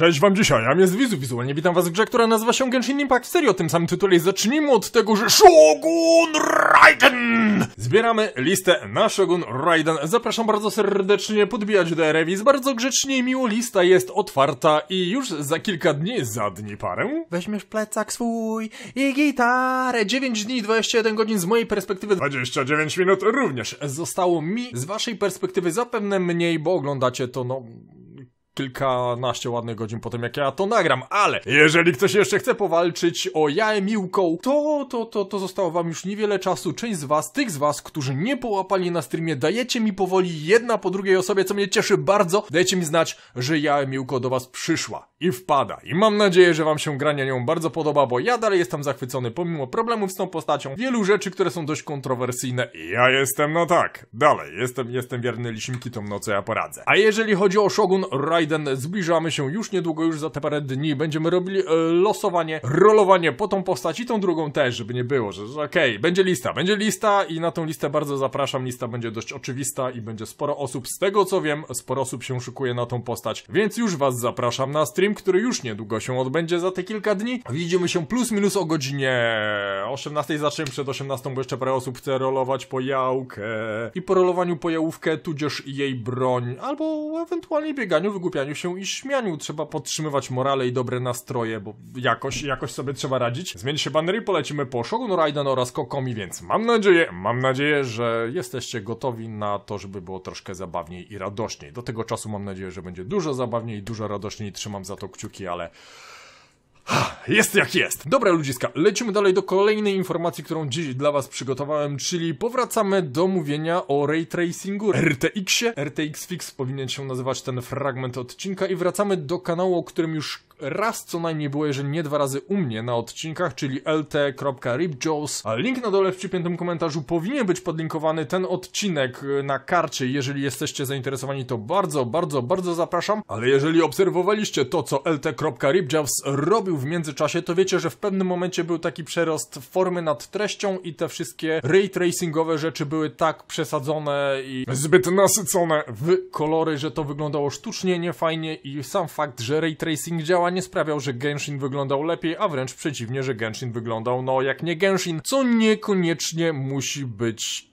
Cześć wam dzisiaj, ja jest Wizu, wizualnie witam was w grze, która nazywa się Genshin Impact w serio o tym samym tytule i zacznijmy od tego, że Shogun Raiden! Zbieramy listę na Shogun Raiden, zapraszam bardzo serdecznie podbijać do rewizji, bardzo grzecznie i miło, lista jest otwarta i już za kilka dni, za dni parę... Weźmiesz plecak swój i gitarę, 9 dni i 21 godzin z mojej perspektywy, 29 minut również zostało mi z waszej perspektywy zapewne mniej, bo oglądacie to no kilkanaście ładnych godzin po tym, jak ja to nagram, ale jeżeli ktoś jeszcze chce powalczyć o jaję miłką, to, to, to, to zostało wam już niewiele czasu. Część z was, tych z was, którzy nie połapali na streamie, dajecie mi powoli jedna po drugiej osobie, co mnie cieszy bardzo. Dajcie mi znać, że jaję miłko do was przyszła i wpada. I mam nadzieję, że wam się grania nią bardzo podoba, bo ja dalej jestem zachwycony pomimo problemów z tą postacią, wielu rzeczy, które są dość kontrowersyjne. Ja jestem, no tak, dalej, jestem, jestem wierny liśniki to no co ja poradzę. A jeżeli chodzi o Shogun Zbliżamy się już niedługo, już za te parę dni. Będziemy robili e, losowanie, rolowanie po tą postać i tą drugą też, żeby nie było, że, że okej, okay, będzie lista, będzie lista i na tą listę bardzo zapraszam. Lista będzie dość oczywista i będzie sporo osób, z tego co wiem, sporo osób się szykuje na tą postać, więc już was zapraszam na stream, który już niedługo się odbędzie za te kilka dni. Widzimy się plus minus o godzinie 18, zaczynam przed 18, bo jeszcze parę osób chce rolować pojałkę. I po rolowaniu pojałówkę, tudzież jej broń, albo ewentualnie bieganiu, wygłupianiu skupianiu się i śmianiu. Trzeba podtrzymywać morale i dobre nastroje, bo jakoś, jakoś sobie trzeba radzić. Zmieni się banner i polecimy po Shogun Raiden oraz Kokomi, więc mam nadzieję, mam nadzieję, że jesteście gotowi na to, żeby było troszkę zabawniej i radośniej. Do tego czasu mam nadzieję, że będzie dużo zabawniej i dużo radośniej. Trzymam za to kciuki, ale... Jest jak jest. Dobra ludziska, lecimy dalej do kolejnej informacji, którą dziś dla was przygotowałem, czyli powracamy do mówienia o ray tracingu RTX-ie. RTX Fix powinien się nazywać ten fragment odcinka i wracamy do kanału, o którym już raz co najmniej było, jeżeli nie dwa razy u mnie na odcinkach, czyli lt.ripjaws. Link na dole w przypiętym komentarzu powinien być podlinkowany ten odcinek y, na karcie. Jeżeli jesteście zainteresowani, to bardzo, bardzo, bardzo zapraszam. Ale jeżeli obserwowaliście to, co lt.ripjaws robił w międzyczasie, to wiecie, że w pewnym momencie był taki przerost formy nad treścią i te wszystkie ray tracingowe rzeczy były tak przesadzone i zbyt nasycone w kolory, że to wyglądało sztucznie, niefajnie i sam fakt, że ray tracing działa nie sprawiał, że Genshin wyglądał lepiej, a wręcz przeciwnie, że Genshin wyglądał no jak nie Genshin, co niekoniecznie musi być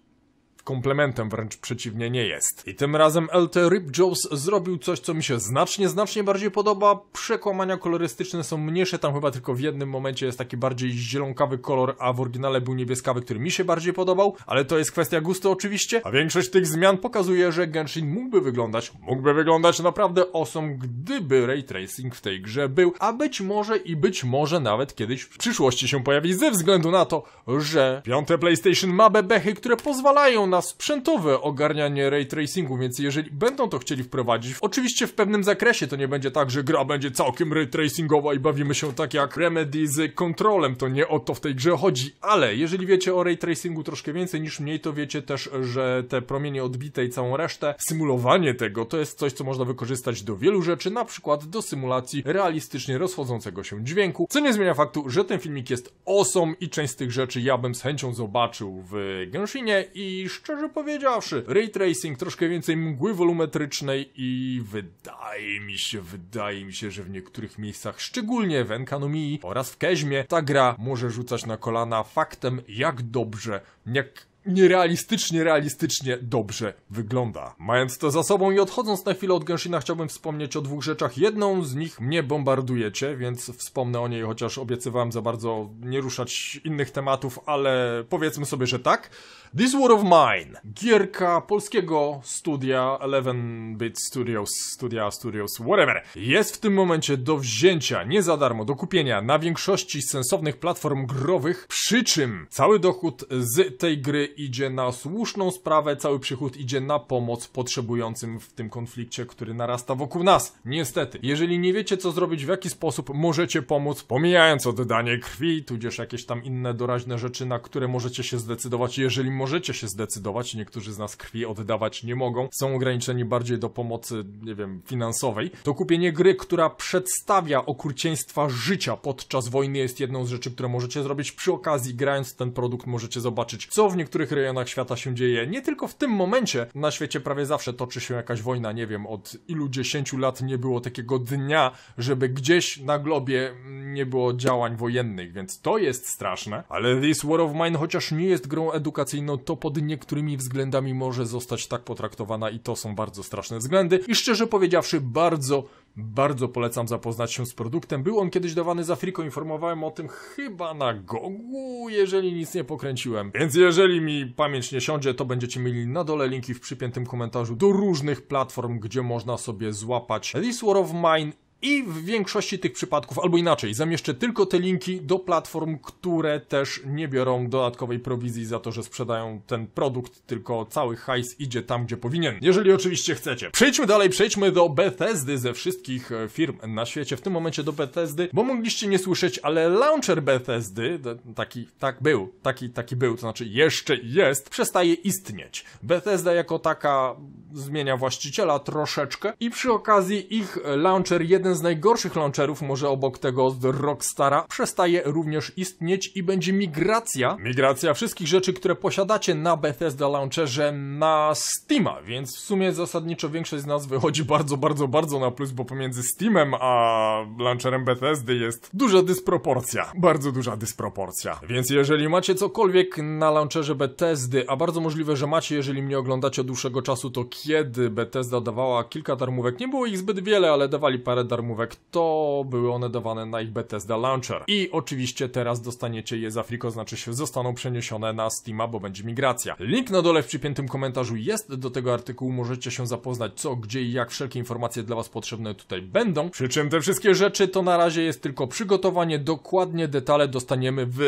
komplementem, wręcz przeciwnie nie jest. I tym razem LT Rip Jaws zrobił coś, co mi się znacznie, znacznie bardziej podoba. Przekłamania kolorystyczne są mniejsze, tam chyba tylko w jednym momencie jest taki bardziej zielonkawy kolor, a w oryginale był niebieskawy, który mi się bardziej podobał, ale to jest kwestia gustu oczywiście, a większość tych zmian pokazuje, że Genshin mógłby wyglądać, mógłby wyglądać naprawdę awesome, gdyby ray tracing w tej grze był, a być może i być może nawet kiedyś w przyszłości się pojawi ze względu na to, że piąte PlayStation ma bebechy, które pozwalają na na sprzętowe ogarnianie ray tracingu, więc jeżeli będą to chcieli wprowadzić, oczywiście w pewnym zakresie to nie będzie tak, że gra będzie całkiem ray tracingowa i bawimy się tak jak Remedy z kontrolem, to nie o to w tej grze chodzi, ale jeżeli wiecie o ray tracingu troszkę więcej niż mniej, to wiecie też, że te promienie odbite i całą resztę, symulowanie tego to jest coś, co można wykorzystać do wielu rzeczy, na przykład do symulacji realistycznie rozchodzącego się dźwięku, co nie zmienia faktu, że ten filmik jest awesome i część z tych rzeczy ja bym z chęcią zobaczył w Genshinie i szczerze powiedziawszy. Ray tracing, troszkę więcej mgły wolumetrycznej i wydaje mi się, wydaje mi się, że w niektórych miejscach, szczególnie w Enkanomii oraz w Keźmie, ta gra może rzucać na kolana faktem, jak dobrze, jak nierealistycznie, realistycznie dobrze wygląda. Mając to za sobą i odchodząc na chwilę od Genshina chciałbym wspomnieć o dwóch rzeczach. Jedną z nich mnie bombardujecie, więc wspomnę o niej, chociaż obiecywałem za bardzo nie ruszać innych tematów, ale powiedzmy sobie, że tak. This War of Mine, gierka polskiego studia 11-bit studios, studia studios, whatever, jest w tym momencie do wzięcia, nie za darmo, do kupienia na większości sensownych platform growych, przy czym cały dochód z tej gry idzie na słuszną sprawę, cały przychód idzie na pomoc potrzebującym w tym konflikcie, który narasta wokół nas. Niestety, jeżeli nie wiecie co zrobić, w jaki sposób możecie pomóc, pomijając oddanie krwi, tudzież jakieś tam inne doraźne rzeczy, na które możecie się zdecydować, jeżeli możecie się zdecydować, niektórzy z nas krwi oddawać nie mogą, są ograniczeni bardziej do pomocy, nie wiem, finansowej, to kupienie gry, która przedstawia okrucieństwa życia podczas wojny jest jedną z rzeczy, które możecie zrobić. Przy okazji, grając ten produkt, możecie zobaczyć, co w niektórych różnych rejonach świata się dzieje. Nie tylko w tym momencie na świecie prawie zawsze toczy się jakaś wojna, nie wiem, od ilu dziesięciu lat nie było takiego dnia, żeby gdzieś na globie nie było działań wojennych, więc to jest straszne. Ale This War of Mine, chociaż nie jest grą edukacyjną, to pod niektórymi względami może zostać tak potraktowana i to są bardzo straszne względy. I szczerze powiedziawszy, bardzo bardzo polecam zapoznać się z produktem. Był on kiedyś dawany za friko, informowałem o tym chyba na gogu, jeżeli nic nie pokręciłem. Więc jeżeli mi pamięć nie siądzie, to będziecie mieli na dole linki w przypiętym komentarzu do różnych platform, gdzie można sobie złapać This War of Mine i w większości tych przypadków, albo inaczej, zamieszczę tylko te linki do platform, które też nie biorą dodatkowej prowizji za to, że sprzedają ten produkt, tylko cały hajs idzie tam, gdzie powinien. Jeżeli oczywiście chcecie. Przejdźmy dalej, przejdźmy do Bethesdy ze wszystkich e, firm na świecie, w tym momencie do Bethesdy, bo mogliście nie słyszeć, ale launcher Bethesdy, taki, tak był, taki, taki był, to znaczy jeszcze jest, przestaje istnieć. Bethesda jako taka zmienia właściciela troszeczkę i przy okazji ich e, launcher jeden jeden z najgorszych launcherów, może obok tego z Rockstara, przestaje również istnieć i będzie migracja. Migracja wszystkich rzeczy, które posiadacie na Bethesda Launcherze na Steama, więc w sumie zasadniczo większość z nas wychodzi bardzo, bardzo, bardzo na plus, bo pomiędzy Steamem a launcherem Bethesdy jest duża dysproporcja. Bardzo duża dysproporcja. Więc jeżeli macie cokolwiek na launcherze Bethesdy, a bardzo możliwe, że macie, jeżeli mnie oglądacie od dłuższego czasu, to kiedy Bethesda dawała kilka darmówek, nie było ich zbyt wiele, ale dawali parę darmówek darmówek, to były one dawane na ich Bethesda Launcher. I oczywiście teraz dostaniecie je za friko, znaczy się zostaną przeniesione na Steama, bo będzie migracja. Link na dole w przypiętym komentarzu jest do tego artykułu, możecie się zapoznać co, gdzie i jak wszelkie informacje dla Was potrzebne tutaj będą. Przy czym te wszystkie rzeczy to na razie jest tylko przygotowanie, dokładnie detale dostaniemy w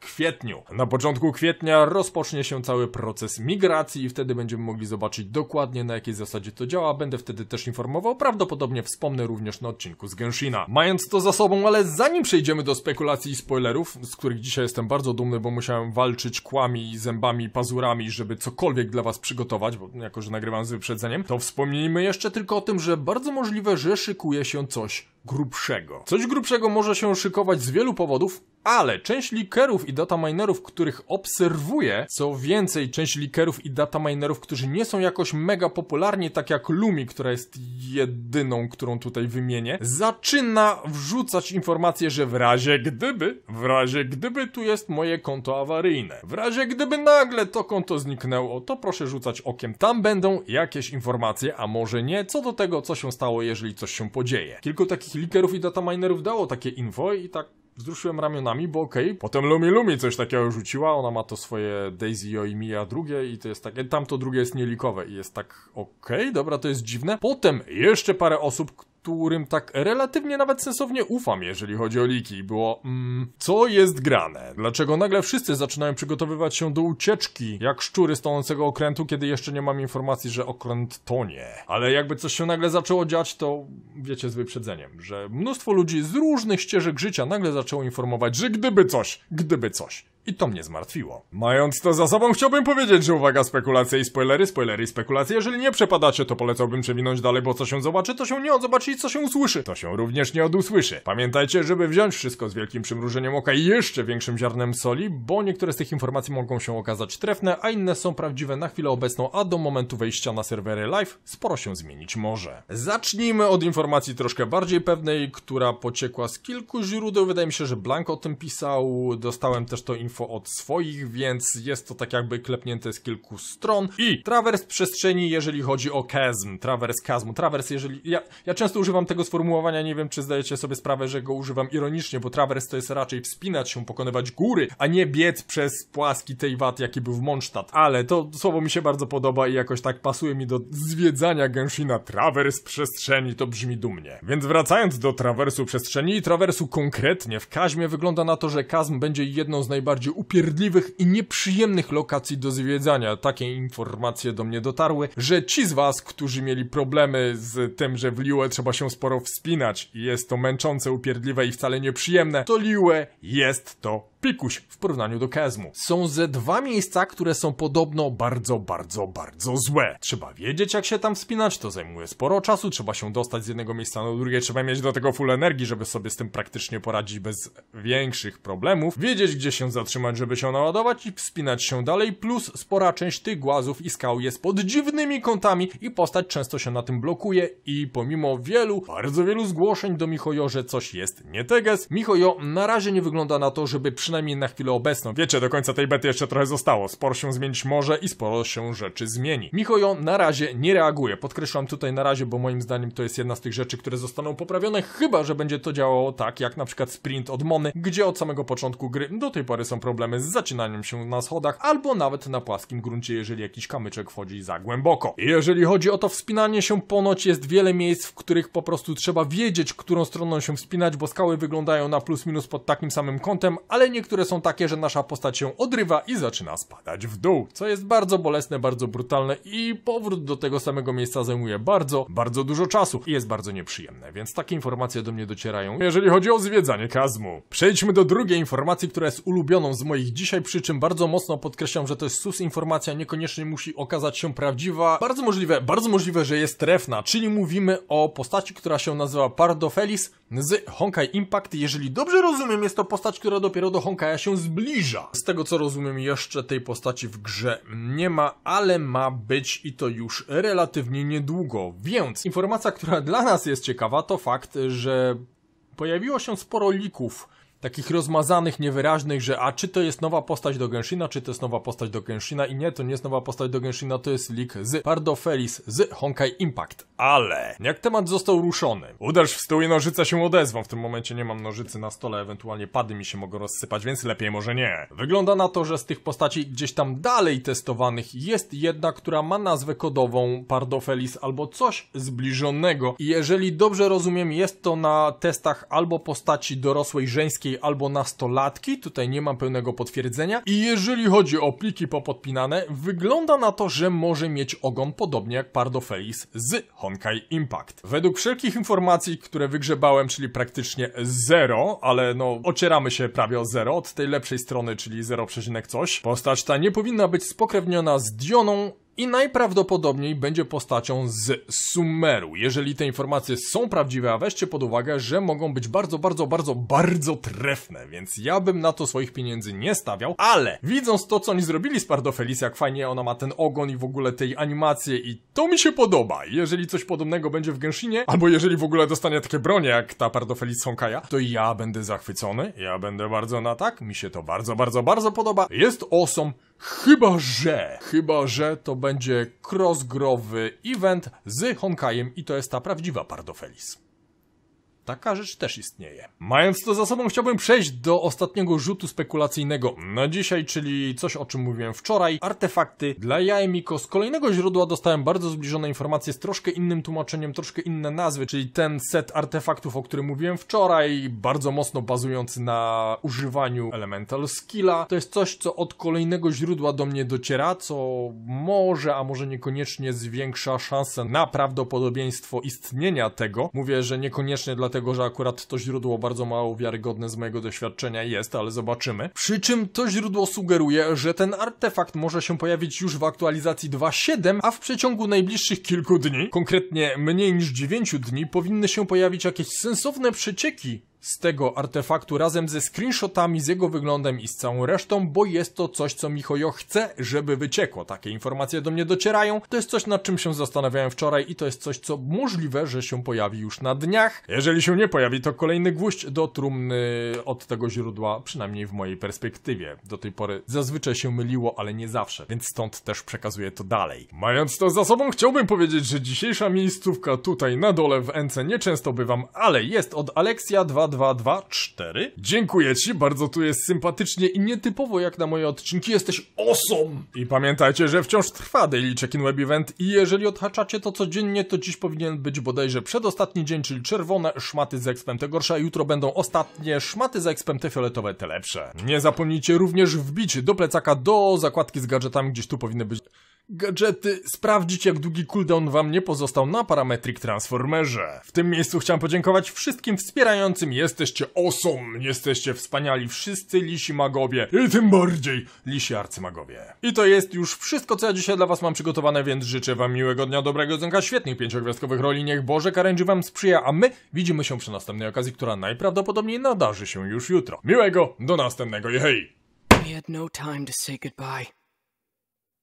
kwietniu. Na początku kwietnia rozpocznie się cały proces migracji i wtedy będziemy mogli zobaczyć dokładnie na jakiej zasadzie to działa. Będę wtedy też informował, prawdopodobnie wspomnę również na odcinku z Genshina. Mając to za sobą, ale zanim przejdziemy do spekulacji i spoilerów, z których dzisiaj jestem bardzo dumny, bo musiałem walczyć kłami, zębami, pazurami, żeby cokolwiek dla was przygotować, bo jako, że nagrywam z wyprzedzeniem, to wspomnijmy jeszcze tylko o tym, że bardzo możliwe, że szykuje się coś grubszego. Coś grubszego może się szykować z wielu powodów, ale część likerów i minerów, których obserwuję, co więcej, część likerów i minerów, którzy nie są jakoś mega popularni, tak jak Lumi, która jest jedyną, którą tutaj wymienię, zaczyna wrzucać informacje, że w razie gdyby, w razie gdyby tu jest moje konto awaryjne. W razie gdyby nagle to konto zniknęło, to proszę rzucać okiem. Tam będą jakieś informacje, a może nie, co do tego, co się stało, jeżeli coś się podzieje. Kilku takich flickerów i dataminerów dało takie info i tak wzruszyłem ramionami, bo okej. Okay. Potem Lumi Lumi coś takiego rzuciła, ona ma to swoje Daisy Yoimiya drugie i to jest takie, tamto drugie jest nielikowe i jest tak okej, okay, dobra, to jest dziwne. Potem jeszcze parę osób, którym tak relatywnie nawet sensownie ufam, jeżeli chodzi o liki. Było, mm, co jest grane? Dlaczego nagle wszyscy zaczynają przygotowywać się do ucieczki, jak szczury z tonącego okrętu, kiedy jeszcze nie mam informacji, że okręt tonie? Ale jakby coś się nagle zaczęło dziać, to wiecie z wyprzedzeniem, że mnóstwo ludzi z różnych ścieżek życia nagle zaczęło informować, że gdyby coś, gdyby coś. I to mnie zmartwiło. Mając to za sobą, chciałbym powiedzieć, że uwaga, spekulacje i spoilery, spoilery i spekulacje. Jeżeli nie przepadacie, to polecałbym przewinąć dalej, bo co się zobaczy, to się nie odzobaczy i co się usłyszy, to się również nie odusłyszy. Pamiętajcie, żeby wziąć wszystko z wielkim przymrużeniem oka i jeszcze większym ziarnem soli, bo niektóre z tych informacji mogą się okazać trefne, a inne są prawdziwe na chwilę obecną, a do momentu wejścia na serwery live sporo się zmienić może. Zacznijmy od informacji troszkę bardziej pewnej, która pociekła z kilku źródeł. Wydaje mi się, że Blank o tym pisał. Dostałem też to informację info od swoich, więc jest to tak jakby klepnięte z kilku stron. I trawers przestrzeni, jeżeli chodzi o Kazm, trawers kazmu, trawers jeżeli... Ja, ja często używam tego sformułowania, nie wiem czy zdajecie sobie sprawę, że go używam ironicznie, bo trawers to jest raczej wspinać się, pokonywać góry, a nie biec przez płaski tej wat, jaki był w Mondstadt. Ale to słowo mi się bardzo podoba i jakoś tak pasuje mi do zwiedzania Genshina. Trawers przestrzeni to brzmi dumnie. Więc wracając do trawersu przestrzeni i trawersu konkretnie, w Kaźmie wygląda na to, że Kazm będzie jedną z najbardziej bardziej upierdliwych i nieprzyjemnych lokacji do zwiedzania. Takie informacje do mnie dotarły, że ci z was, którzy mieli problemy z tym, że w Liue trzeba się sporo wspinać i jest to męczące, upierdliwe i wcale nieprzyjemne, to Liue jest to pikuś w porównaniu do Kezmu. Są ze dwa miejsca, które są podobno bardzo, bardzo, bardzo złe. Trzeba wiedzieć jak się tam wspinać, to zajmuje sporo czasu, trzeba się dostać z jednego miejsca na drugie, trzeba mieć do tego full energii, żeby sobie z tym praktycznie poradzić bez większych problemów, wiedzieć gdzie się zatrzymać, żeby się naładować i wspinać się dalej, plus spora część tych głazów i skał jest pod dziwnymi kątami i postać często się na tym blokuje i pomimo wielu, bardzo wielu zgłoszeń do Michojo, że coś jest nie teges, Michojo na razie nie wygląda na to, żeby przy przynajmniej na chwilę obecną. Wiecie, do końca tej bety jeszcze trochę zostało. Sporo się zmienić może i sporo się rzeczy zmieni. Michojo na razie nie reaguje. Podkreślam tutaj na razie, bo moim zdaniem to jest jedna z tych rzeczy, które zostaną poprawione, chyba że będzie to działało tak, jak na przykład sprint od Mony, gdzie od samego początku gry do tej pory są problemy z zacinaniem się na schodach, albo nawet na płaskim gruncie, jeżeli jakiś kamyczek wchodzi za głęboko. Jeżeli chodzi o to wspinanie się, ponoć jest wiele miejsc, w których po prostu trzeba wiedzieć, którą stroną się wspinać, bo skały wyglądają na plus minus pod takim samym kątem, ale nie niektóre są takie, że nasza postać się odrywa i zaczyna spadać w dół, co jest bardzo bolesne, bardzo brutalne i powrót do tego samego miejsca zajmuje bardzo, bardzo dużo czasu i jest bardzo nieprzyjemne, więc takie informacje do mnie docierają, jeżeli chodzi o zwiedzanie kazmu. Przejdźmy do drugiej informacji, która jest ulubioną z moich dzisiaj, przy czym bardzo mocno podkreślam, że to jest sus informacja, niekoniecznie musi okazać się prawdziwa, bardzo możliwe, bardzo możliwe, że jest trefna, czyli mówimy o postaci, która się nazywa Pardo Felis z Honkai Impact, jeżeli dobrze rozumiem, jest to postać, która dopiero do Honkaja się zbliża. Z tego co rozumiem, jeszcze tej postaci w grze nie ma, ale ma być i to już relatywnie niedługo. Więc informacja, która dla nas jest ciekawa, to fakt, że pojawiło się sporo lików takich rozmazanych, niewyraźnych, że a czy to jest nowa postać do Genshina, czy to jest nowa postać do Genshina i nie, to nie jest nowa postać do Genshina, to jest leak z Pardofelis z Honkai Impact. Ale jak temat został ruszony, uderz w stół i nożyca się odezwą, w tym momencie nie mam nożycy na stole, ewentualnie pady mi się mogą rozsypać, więc lepiej może nie. Wygląda na to, że z tych postaci gdzieś tam dalej testowanych jest jedna, która ma nazwę kodową Pardofelis albo coś zbliżonego i jeżeli dobrze rozumiem, jest to na testach albo postaci dorosłej żeńskiej dziesięciolatki albo nastolatki, tutaj nie mam pełnego potwierdzenia. I jeżeli chodzi o pliki popodpinane, wygląda na to, że może mieć ogon podobnie jak Pardofelis z Honkai Impact. Według wszelkich informacji, które wygrzebałem, czyli praktycznie zero, ale no ocieramy się prawie o zero od tej lepszej strony, czyli 0, coś, postać ta nie powinna być spokrewniona z Dioną i najprawdopodobniej będzie postacią z Sumeru. Jeżeli te informacje są prawdziwe, a weźcie pod uwagę, że mogą być bardzo, bardzo, bardzo, bardzo trefne, więc ja bym na to swoich pieniędzy nie stawiał, ale widząc to, co oni zrobili z Pardofelis, jak fajnie ona ma ten ogon i w ogóle tej animację i to mi się podoba. Jeżeli coś podobnego będzie w Genshinie, albo jeżeli w ogóle dostanie takie bronie jak ta Pardofelis Honkaja, to ja będę zachwycony, ja będę bardzo na tak, mi się to bardzo, bardzo, bardzo podoba. Jest awesome, Chyba, że, chyba, że to będzie crossgrowy event z Honkajem i to jest ta prawdziwa Pardofelis. Taka rzecz też istnieje. Mając to za sobą, chciałbym przejść do ostatniego rzutu spekulacyjnego na dzisiaj, czyli coś o czym mówiłem wczoraj. Artefakty dla Jaemiko. Z kolejnego źródła dostałem bardzo zbliżone informacje z troszkę innym tłumaczeniem, troszkę inne nazwy, czyli ten set artefaktów, o którym mówiłem wczoraj, bardzo mocno bazujący na używaniu Elemental Skilla. To jest coś, co od kolejnego źródła do mnie dociera, co może, a może niekoniecznie zwiększa szansę na prawdopodobieństwo istnienia tego. Mówię, że niekoniecznie dlatego, dlatego że akurat to źródło bardzo mało wiarygodne z mojego doświadczenia jest, ale zobaczymy. Przy czym to źródło sugeruje, że ten artefakt może się pojawić już w aktualizacji 2.7, a w przeciągu najbliższych kilku dni, konkretnie mniej niż 9 dni, powinny się pojawić jakieś sensowne przecieki z tego artefaktu razem ze screenshotami, z jego wyglądem i z całą resztą, bo jest to coś, co Michojo chce, żeby wyciekło. Takie informacje do mnie docierają. To jest coś, nad czym się zastanawiałem wczoraj i to jest coś, co możliwe, że się pojawi już na dniach. Jeżeli się nie pojawi, to kolejny gwóźdź do trumny od tego źródła, przynajmniej w mojej perspektywie. Do tej pory zazwyczaj się myliło, ale nie zawsze, więc stąd też przekazuję to dalej. Mając to za sobą, chciałbym powiedzieć, że dzisiejsza miejscówka tutaj na dole w NC nieczęsto bywam, ale jest od Alexia 22 2, 2, 4. Dziękuję ci, bardzo tu jest sympatycznie i nietypowo jak na moje odcinki, jesteś awesome! I pamiętajcie, że wciąż trwa Daily Check-in Web Event i jeżeli odhaczacie to codziennie, to dziś powinien być bodajże przedostatni dzień, czyli czerwone szmaty z expem te gorsze, a jutro będą ostatnie szmaty z expem te fioletowe te lepsze. Nie zapomnijcie również wbić do plecaka do zakładki z gadżetami, gdzieś tu powinny być... Gadżety, sprawdzić jak długi cooldown wam nie pozostał na Parametric Transformerze. W tym miejscu chciałem podziękować wszystkim wspierającym, jesteście awesome, jesteście wspaniali wszyscy lisi magowie i tym bardziej lisi arcymagowie. I to jest już wszystko co ja dzisiaj dla was mam przygotowane, więc życzę wam miłego dnia, dobrego dzonka, świetnych pięciogwiazdkowych roli, niech Boże Karędzi wam sprzyja, a my widzimy się przy następnej okazji, która najprawdopodobniej nadarzy się już jutro. Miłego, do następnego i hej! We had no time to say goodbye.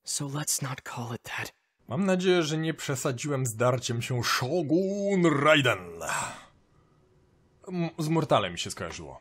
So let's not call it that. Mam nadzieję, że nie przesadziłem z darciem się Shogun Raiden. Zmortale z Mortalem mi się skojarzyło.